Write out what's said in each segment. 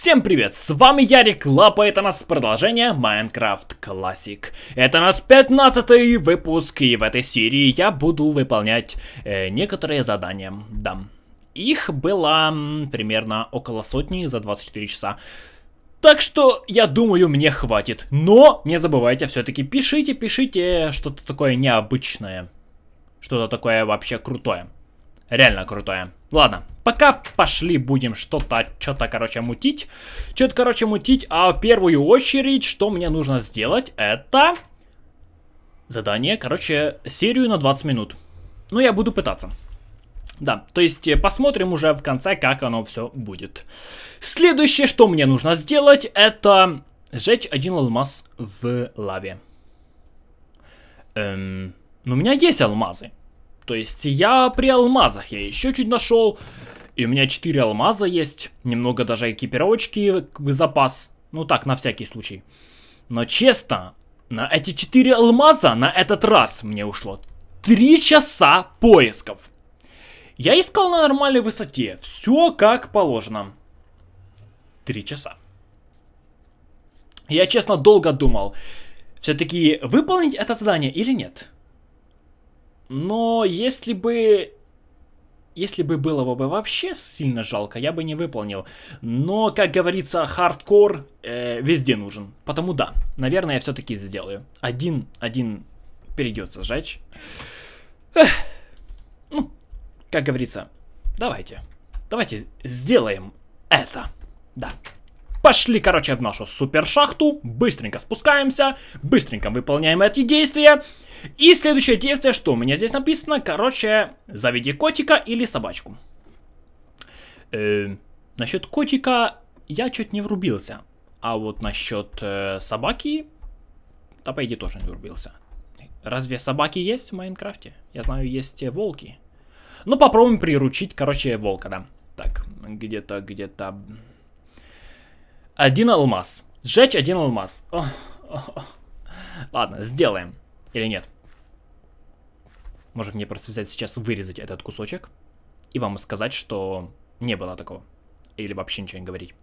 Всем привет, с вами Ярик Лапа, это у нас продолжение Minecraft Classic. Это у нас 15 выпуск, и в этой серии я буду выполнять э, некоторые задания, да. Их было примерно около сотни за 24 часа. Так что, я думаю, мне хватит. Но не забывайте, все-таки пишите, пишите что-то такое необычное. Что-то такое вообще крутое. Реально крутое. Ладно, пока пошли будем что-то, что-то, короче, мутить. Что-то, короче, мутить. А в первую очередь, что мне нужно сделать, это... Задание, короче, серию на 20 минут. Ну, я буду пытаться. Да, то есть э, посмотрим уже в конце, как оно все будет. Следующее, что мне нужно сделать, это сжечь один алмаз в лаве. Эм, но ну, у меня есть алмазы. То есть я при алмазах я еще чуть нашел. И у меня 4 алмаза есть. Немного даже экипировочки в запас. Ну так, на всякий случай. Но честно, на эти 4 алмаза на этот раз мне ушло 3 часа поисков. Я искал на нормальной высоте. Все как положено. 3 часа. Я честно долго думал, все-таки выполнить это задание или нет. Но если бы... Если бы было бы вообще сильно жалко, я бы не выполнил. Но, как говорится, хардкор э, везде нужен. Потому да, наверное, я все-таки сделаю. Один, один придется сжечь. Эх. Ну, как говорится, давайте. Давайте сделаем это. Да. Пошли, короче, в нашу супершахту. Быстренько спускаемся. Быстренько выполняем эти действия. И следующее действие, что у меня здесь написано, короче, заведи котика или собачку. Э, насчет котика я чуть не врубился, а вот насчет э, собаки, да по идее тоже не врубился. Разве собаки есть в Майнкрафте? Я знаю, есть э, волки. Ну попробуем приручить, короче, волка, да. Так, где-то, где-то... Один алмаз. Сжечь один алмаз. О, о, о. Ладно, сделаем. Или нет? Может мне просто взять сейчас, вырезать этот кусочек и вам сказать, что не было такого. Или вообще ничего не говорить.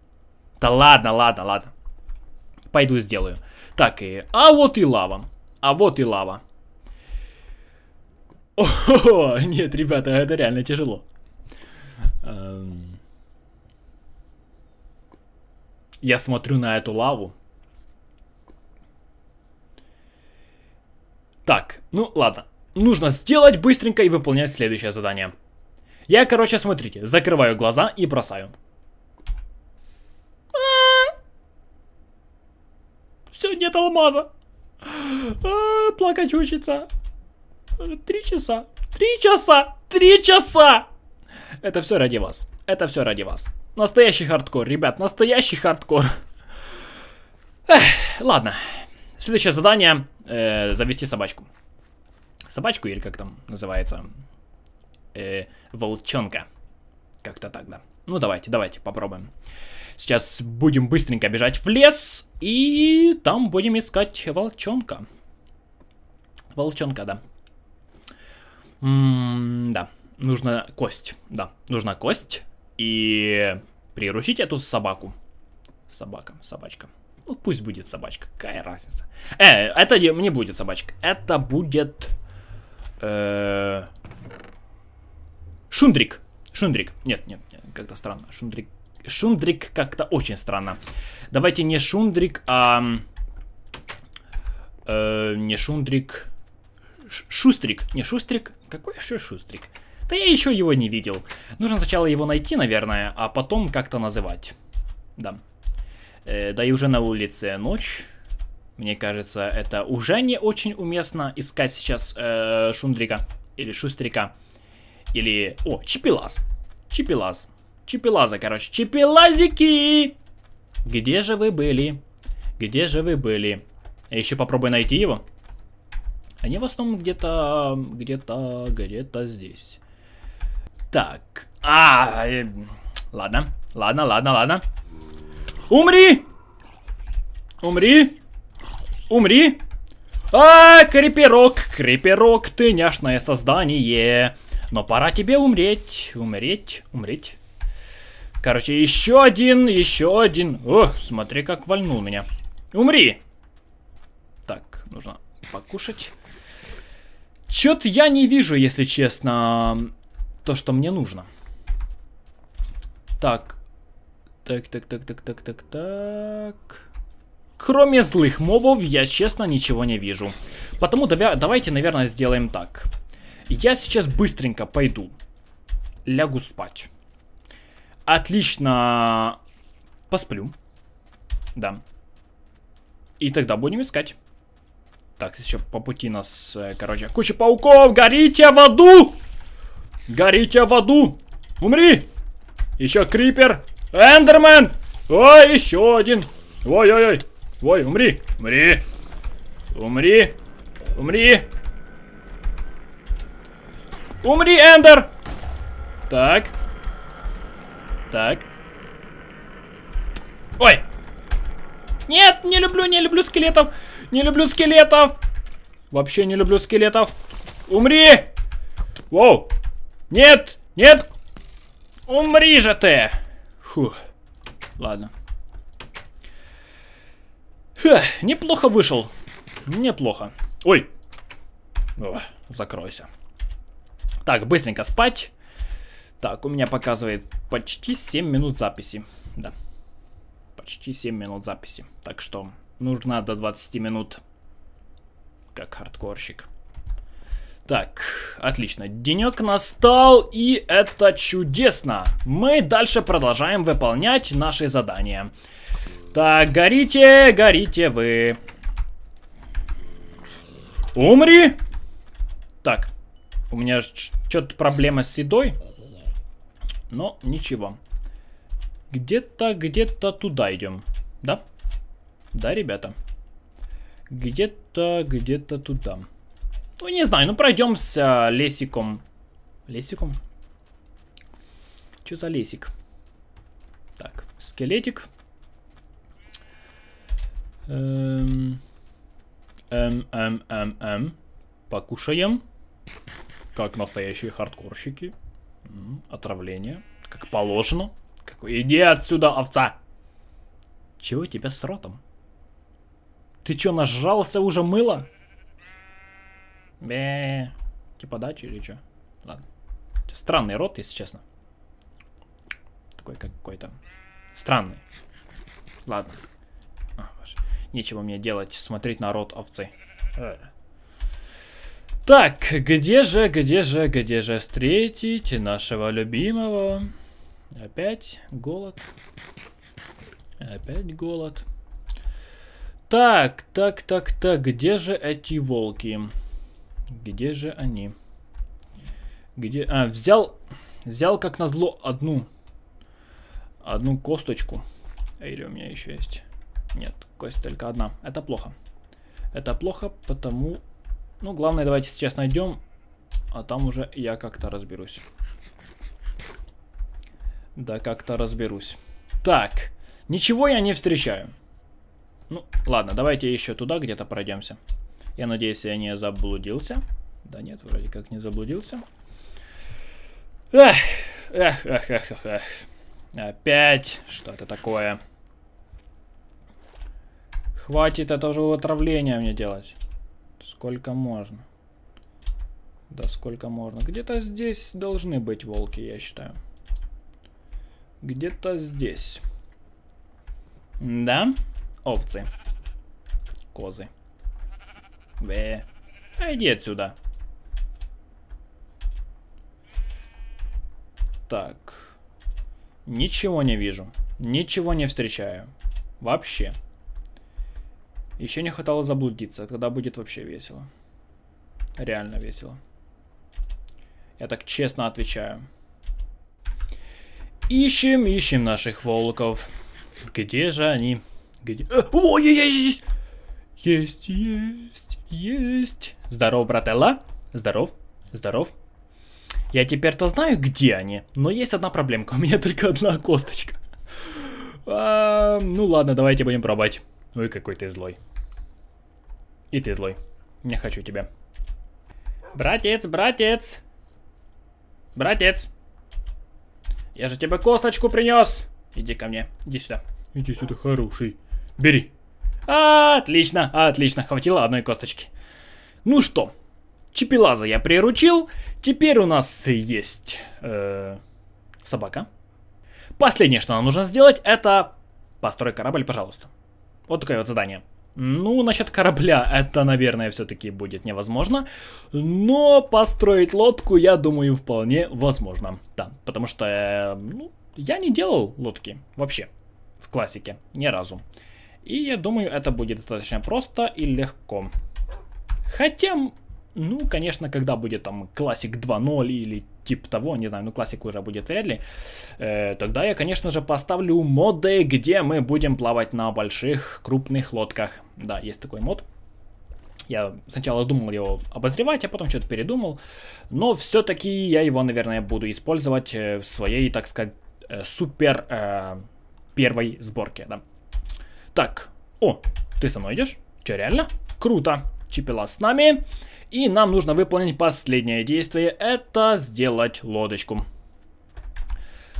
Да ладно, ладно, ладно. Пойду сделаю. Так, и... А вот и лава. А вот и лава. О, нет, ребята, это реально тяжело. Эм. Я смотрю на эту лаву, Так, ну ладно. Нужно сделать быстренько и выполнять следующее задание. Я, короче, смотрите, закрываю глаза и бросаю. А! Все, нет алмаза. А, плакать учится. Три часа. Три часа! Три часа! Это все ради вас. Это все ради вас. Настоящий хардкор, ребят, настоящий хардкор. Эх, ладно, Следующее задание э, завести собачку. Собачку или как там называется? Э, волчонка. Как-то так, да. Ну давайте, давайте, попробуем. Сейчас будем быстренько бежать в лес и там будем искать волчонка. Волчонка, да. М м-м, да, нужна кость, да, нужна кость и приручить эту собаку. Собака, собачка. Ну, пусть будет собачка, какая разница. Э, это не, не будет собачка, это будет... Э, шундрик. Шундрик. Нет, нет, нет как-то странно. Шундрик. Шундрик как-то очень странно. Давайте не шундрик, а... Э, не шундрик... Ш шустрик. Не шустрик. Какой еще шустрик? Да я еще его не видел. Нужно сначала его найти, наверное, а потом как-то называть. Да. Э, да и уже на улице ночь. Мне кажется, это уже не очень уместно искать сейчас э, Шундрика или Шустрика. Или... О, Чипилаз. Чипилаз. Чипилаза, короче. Чипилазики! Где же вы были? Где же вы были? Я еще попробую найти его. Они в основном где-то... Где-то... Где-то здесь. Так. А, э, ладно. Ладно, ладно, ладно. Умри! Умри! Умри! А, криперок, криперок, ты няшное создание. Но пора тебе умреть, умереть, умреть. Короче, еще один, еще один. О, смотри, как вальнул меня. Умри! Так, нужно покушать. Чё-то я не вижу, если честно, то, что мне нужно. Так, так, так, так, так, так, так, так. Кроме злых мобов, я честно ничего не вижу. Потому давайте, наверное, сделаем так. Я сейчас быстренько пойду. Лягу спать. Отлично. Посплю. Да. И тогда будем искать. Так, еще по пути нас, э, короче, куча пауков. Горите в аду! Горите в аду! Умри! Еще крипер. Эндермен! Ой, еще один! Ой-ой-ой! Ой, умри! Умри! Умри! Умри! Умри, Эндер! Так. Так. Ой! Нет, не люблю, не люблю скелетов! Не люблю скелетов! Вообще не люблю скелетов! Умри! Воу! Нет! Нет! Умри же ты! Фух. Ладно. Ха, неплохо вышел. Неплохо. Ой. О, закройся. Так, быстренько спать. Так, у меня показывает почти 7 минут записи. Да. Почти 7 минут записи. Так что нужно до 20 минут. Как хардкорщик. Так, отлично. Денек настал, и это чудесно. Мы дальше продолжаем выполнять наши задания. Так, горите, горите вы. Умри! Так, у меня что-то проблема с едой. Но ничего. Где-то, где-то туда идем. Да? Да, ребята. Где-то, где-то туда. Ну, не знаю, ну пройдем пройдемся а, лесиком. Лесиком? Что за лесик? Так, скелетик. Эм, эм, эм, эм, эм. Покушаем. Как настоящие хардкорщики. Отравление. Как положено. Как... Иди отсюда, овца! Чего тебя с ротом? Ты что нажрался уже мыло? Бе, типа дачи или что? Ладно. Странный рот, если честно. Такой какой-то. Странный. Ладно. А, Нечего мне делать, смотреть на рот овцы. Э. Так, где же, где же, где же встретить нашего любимого? Опять голод. Опять голод. Так, так, так, так, где же эти волки? Волки. Где же они? Где... А, взял... Взял, как назло, одну... Одну косточку. Или у меня еще есть? Нет, кость только одна. Это плохо. Это плохо, потому... Ну, главное, давайте сейчас найдем, а там уже я как-то разберусь. Да, как-то разберусь. Так, ничего я не встречаю. Ну, ладно, давайте еще туда где-то пройдемся. Я надеюсь, я не заблудился. Да нет, вроде как не заблудился. Эх, эх, эх, эх, эх. эх. Опять что-то такое. Хватит это уже отравления мне делать. Сколько можно. Да сколько можно. Где-то здесь должны быть волки, я считаю. Где-то здесь. Да? Овцы. Козы. Бэ. иди отсюда. Так. Ничего не вижу. Ничего не встречаю. Вообще. Еще не хватало заблудиться. Тогда будет вообще весело. Реально весело. Я так честно отвечаю. Ищем, ищем наших волков. Где же они? Где... Э, О, есть! Есть, есть! Есть. Здорово, брателла. Здоров. Здоров. Я теперь-то знаю, где они. Но есть одна проблемка. У меня только одна косточка. А, ну ладно, давайте будем пробовать. Ой, какой ты злой. И ты злой. Не хочу тебя. Братец, братец. Братец. Я же тебе косточку принес. Иди ко мне. Иди сюда. Иди сюда, хороший. Бери. Отлично, отлично, хватило одной косточки. Ну что, Чипилаза я приручил. Теперь у нас есть э, собака. Последнее, что нам нужно сделать, это построй корабль, пожалуйста. Вот такое вот задание. Ну, насчет корабля это, наверное, все-таки будет невозможно. Но построить лодку, я думаю, вполне возможно. Да, потому что э, ну, я не делал лодки вообще в классике ни разу. И я думаю, это будет достаточно просто и легко. Хотя, ну, конечно, когда будет там классик 2.0 или тип того, не знаю, ну классик уже будет вряд ли, э, тогда я, конечно же, поставлю моды, где мы будем плавать на больших крупных лодках. Да, есть такой мод. Я сначала думал его обозревать, а потом что-то передумал. Но все-таки я его, наверное, буду использовать э, в своей, так сказать, э, супер э, первой сборке. Да. Так, о, ты со мной идешь? Че, реально? Круто. Чипила с нами. И нам нужно выполнить последнее действие. Это сделать лодочку.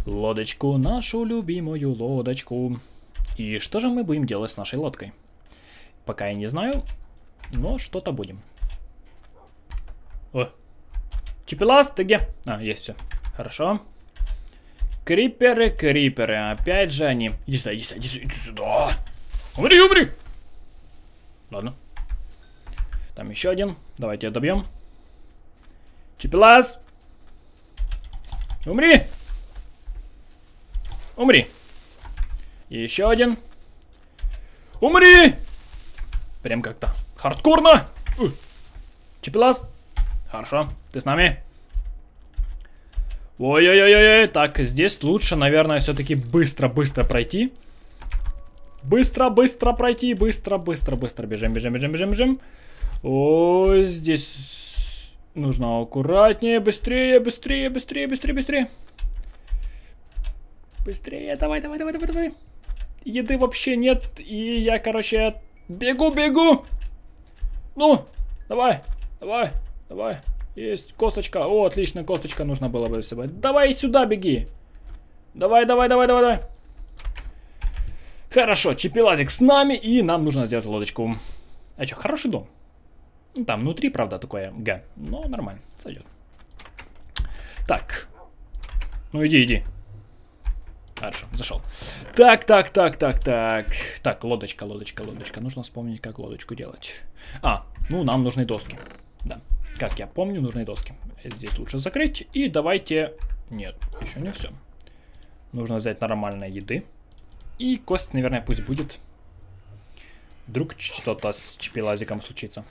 Лодочку, нашу любимую лодочку. И что же мы будем делать с нашей лодкой? Пока я не знаю, но что-то будем. О, Чипелас, ты где? А, есть все. Хорошо. Криперы, криперы. Опять же они. иди сюда, иди сюда. Иди сюда. Умри, умри! Ладно. Там еще один. Давайте добьем. Чипелас! Умри! Умри! И еще один. Умри! Прям как-то хардкорно. Чипелас. Хорошо, ты с нами. Ой-ой-ой-ой. Так, здесь лучше, наверное, все-таки быстро-быстро пройти. Быстро, быстро пройти, быстро, быстро, быстро. Бежим, бежим, бежим, бежим, бежим. Ой, здесь нужно аккуратнее, быстрее, быстрее, быстрее, быстрее, быстрее. Быстрее, давай, давай, давай, давай, давай. Еды вообще нет, и я, короче, бегу, бегу. Ну, давай, давай, давай. Есть косточка. О, отлично, косточка нужно было бы себе. Давай сюда беги. Давай, давай, давай, давай, давай. Хорошо, Чепелазик с нами, и нам нужно сделать лодочку. А что, хороший дом. Ну, там внутри, правда, такое г. Но нормально, сойдет. Так. Ну, иди, иди. Хорошо, зашел. Так, так, так, так, так. Так, лодочка, лодочка, лодочка. Нужно вспомнить, как лодочку делать. А, ну, нам нужны доски. Да, как я помню, нужны доски. Здесь лучше закрыть. И давайте... Нет, еще не все. Нужно взять нормальной еды. И кость, наверное, пусть будет. Вдруг что-то с чепелазиком случится.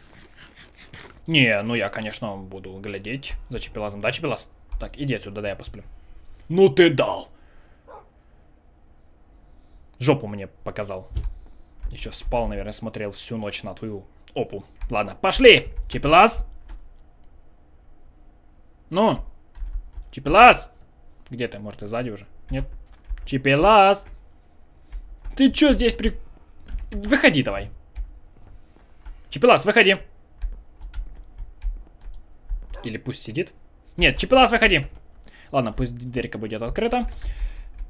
Не, ну я, конечно, буду глядеть за чепелазом. Да, чепелаз? Так, иди отсюда, да я посплю. Ну ты дал! Жопу мне показал. Еще спал, наверное, смотрел всю ночь на твою опу. Ладно, пошли! Чепелаз! Ну? Чепелаз! Где ты? Может, ты сзади уже? Нет? Чепелаз! Ты чё здесь при... Выходи давай. Чепелас, выходи. Или пусть сидит. Нет, Чепелас, выходи. Ладно, пусть дверька будет открыта.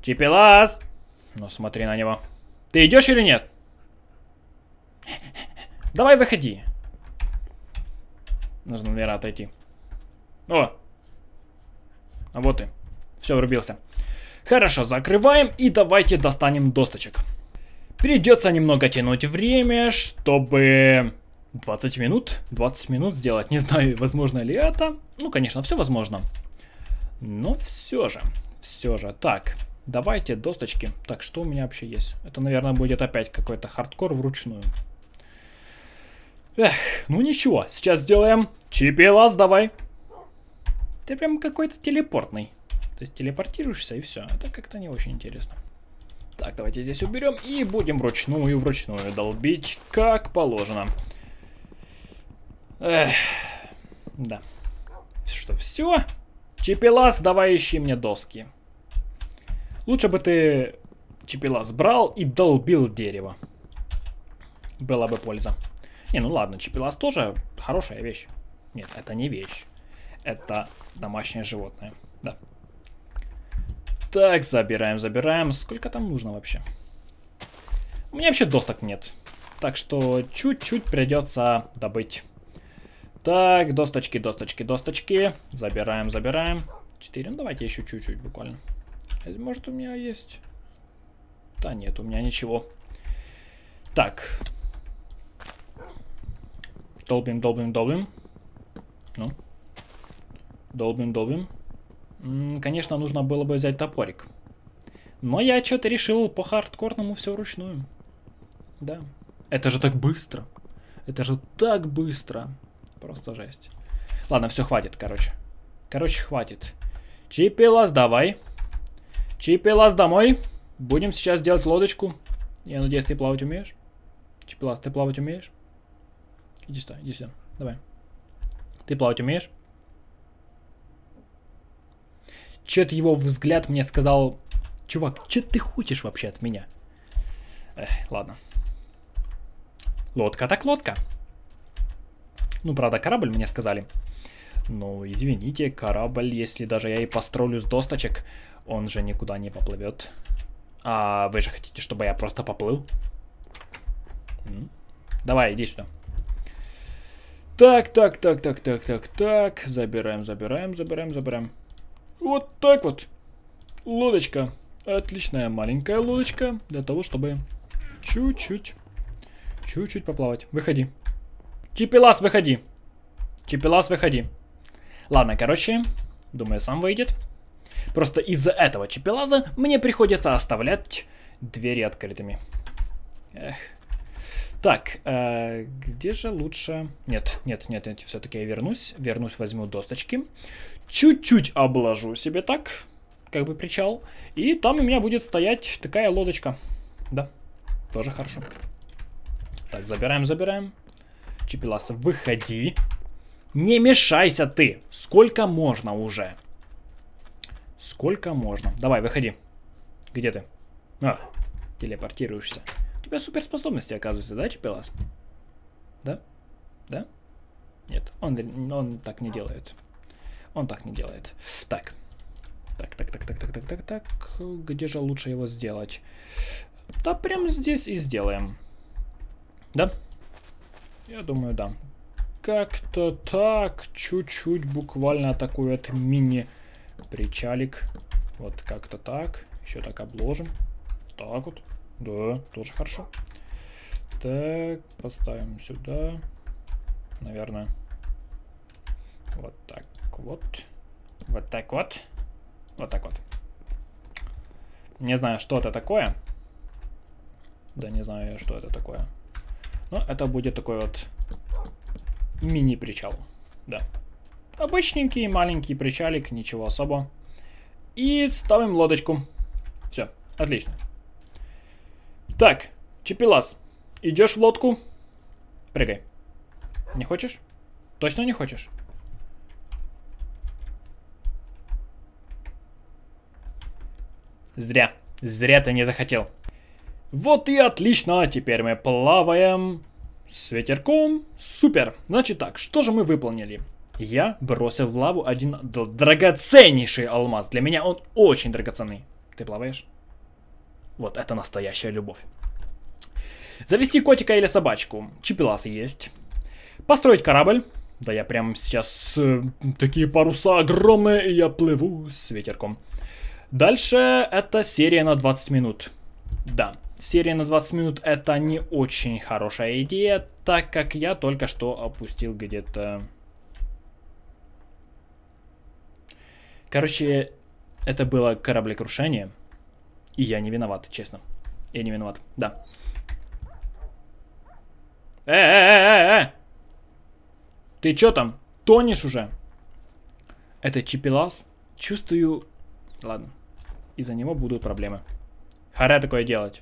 Чепелас, Ну, смотри на него. Ты идешь или нет? Давай выходи. Нужно, наверное, отойти. О! А вот и. Все, врубился. Хорошо, закрываем и давайте достанем досточек. Придется немного тянуть время, чтобы 20 минут, 20 минут сделать. Не знаю, возможно ли это. Ну, конечно, все возможно. Но все же, все же. Так, давайте досточки. Так, что у меня вообще есть? Это, наверное, будет опять какой-то хардкор вручную. Эх, ну ничего, сейчас сделаем. чипелас, давай. Ты прям какой-то телепортный. То есть телепортируешься и все. Это как-то не очень интересно. Так, давайте здесь уберем и будем вручную, вручную долбить, как положено. Эх, да. Что, все? Чепелас, давай ищи мне доски. Лучше бы ты Чепелас брал и долбил дерево. Была бы польза. Не, ну ладно, Чепелас тоже хорошая вещь. Нет, это не вещь. Это домашнее животное. Так, забираем, забираем. Сколько там нужно вообще? У меня вообще досток нет. Так что чуть-чуть придется добыть. Так, досточки, досточки, досточки. Забираем, забираем. 4. Ну, давайте еще чуть-чуть буквально. Э, может, у меня есть... Да нет, у меня ничего. Так. Долбим, долбим, долбим. Ну. Долбим, долбим. Конечно, нужно было бы взять топорик. Но я что-то решил по хардкорному все вручную. Да. Это же так быстро. Это же так быстро. Просто жесть. Ладно, все, хватит, короче. Короче, хватит. Чипилас, давай. Чипилас, домой. Будем сейчас делать лодочку. Я надеюсь, ты плавать умеешь. Чипилас, ты плавать умеешь? Иди сюда, иди сюда. Давай. Ты плавать умеешь? Чё-то его взгляд мне сказал, чувак, что ты хочешь вообще от меня? Эх, ладно. Лодка так лодка. Ну, правда, корабль мне сказали. Но извините, корабль, если даже я и построю с досточек, он же никуда не поплывет. А вы же хотите, чтобы я просто поплыл? Давай, иди сюда. Так, так, так, так, так, так, так. Забираем, забираем, забираем, забираем. Вот так вот. Лодочка. Отличная маленькая лодочка для того, чтобы чуть-чуть, чуть-чуть поплавать. Выходи. Чипелас, выходи. Чипелас, выходи. Ладно, короче, думаю, сам выйдет. Просто из-за этого чипелаза мне приходится оставлять двери открытыми. Эх. Так, э, где же лучше... Нет, нет, нет, нет, все-таки я вернусь. Вернусь, возьму досточки. Чуть-чуть обложу себе так, как бы причал. И там у меня будет стоять такая лодочка. Да, тоже хорошо. Так, забираем, забираем. Чипиласа, выходи. Не мешайся ты. Сколько можно уже? Сколько можно? Давай, выходи. Где ты? А, телепортируешься. У тебя суперспособности, оказывается, да, Чепелас? Да? Да? Нет, он, он так не делает. Он так не делает. Так. Так, так, так, так, так, так, так, так. Где же лучше его сделать? Да прям здесь и сделаем. Да? Я думаю, да. Как-то так, чуть-чуть буквально такой вот мини-причалик. Вот как-то так. Еще так обложим. Так вот. Да, тоже хорошо. Так, поставим сюда. Наверное. Вот так вот. Вот так вот. Вот так вот. Не знаю, что это такое. Да не знаю, что это такое. Но это будет такой вот мини-причал. Да. Обычненький маленький причалик, ничего особо. И ставим лодочку. Все, отлично. Так, Чепелас, идешь в лодку? Прыгай. Не хочешь? Точно не хочешь? Зря. Зря ты не захотел. Вот и отлично, теперь мы плаваем с ветерком. Супер. Значит так, что же мы выполнили? Я бросил в лаву один драгоценнейший алмаз. Для меня он очень драгоценный. Ты плаваешь? Вот это настоящая любовь. Завести котика или собачку. Чипиласы есть. Построить корабль. Да я прямо сейчас э, такие паруса огромные, и я плыву с ветерком. Дальше это серия на 20 минут. Да, серия на 20 минут это не очень хорошая идея, так как я только что опустил где-то... Короче, это было кораблекрушение. И я не виноват, честно. Я не виноват, да. Э-э-э-э! Ты чё там? Тонешь уже? Это Чипилас? Чувствую... Ладно. Из-за него будут проблемы. Харя такое делать.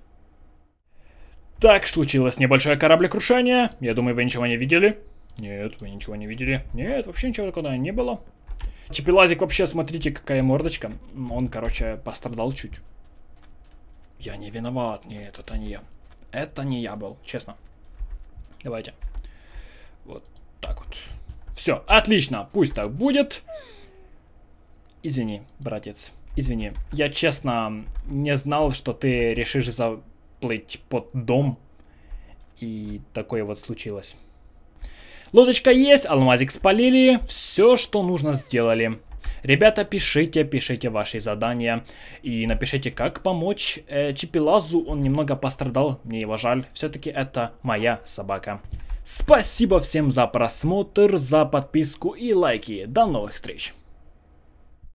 Так, случилось небольшое кораблекрушение. Я думаю, вы ничего не видели. Нет, вы ничего не видели. Нет, вообще ничего такого не было. Чипилазик вообще, смотрите, какая мордочка. Он, короче, пострадал чуть. Я не виноват, нет, это не я. Это не я был, честно. Давайте. Вот так вот. Все, отлично, пусть так будет. Извини, братец, извини. Я честно не знал, что ты решишь заплыть под дом. И такое вот случилось. Лодочка есть, алмазик спалили, все, что нужно сделали. Ребята, пишите, пишите ваши задания и напишите, как помочь э, Чипилазу. Он немного пострадал, мне его жаль. Все-таки это моя собака. Спасибо всем за просмотр, за подписку и лайки. До новых встреч!